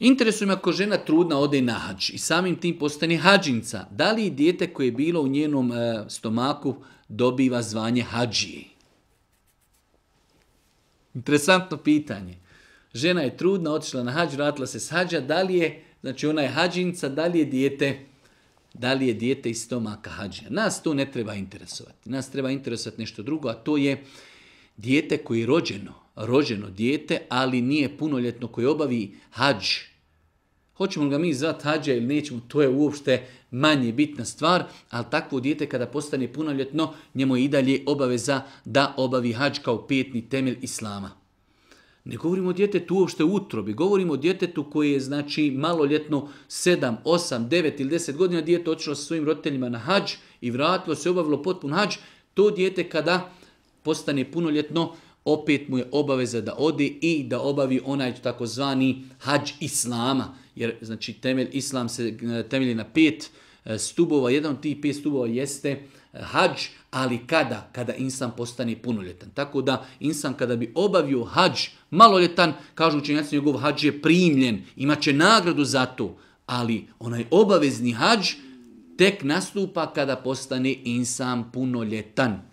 Interesuje me ako žena trudna ode na hađ i samim tim postane hađinca. Da li dijete koje je bilo u njenom e, stomaku dobiva zvanje hađije? Interesantno pitanje. Žena je trudna, otišla na hađ, vratila se s hađa. Da li je, znači ona je hađinca, da li je dijete, da li je dijete iz stomaka hađija? Nas to ne treba interesovati. Nas treba interesovati nešto drugo, a to je dijete koje je rođeno rođeno dijete, ali nije punoljetno koje obavi hađ. Hoćemo ga mi zvati hađa ili nećemo, to je uopšte manje bitna stvar, ali takvo dijete kada postane punoljetno, njemu je i dalje obaveza da obavi hađ kao petni temelj islama. Ne govorimo o djetetu uopšte utrobi, govorimo o djetetu koje je znači maloljetno 7, 8, 9 ili 10 godina djete otišlo sa svojim roditeljima na hađ i vratilo se obavilo potpun hađ, to djete kada postane punoljetno, opet mu je obaveza da ode i da obavi onaj takozvani hađ islama. Jer znači temelj islam se e, temelji na pet e, stubova, jedan od tih pet stubova jeste e, hađ, ali kada? Kada insan postane punoljetan. Tako da insan kada bi obavio hađ maloljetan, kažu učenjaci njegov hađ je primljen, imaće nagradu za to, ali onaj obavezni hađ tek nastupa kada postane insan punoljetan.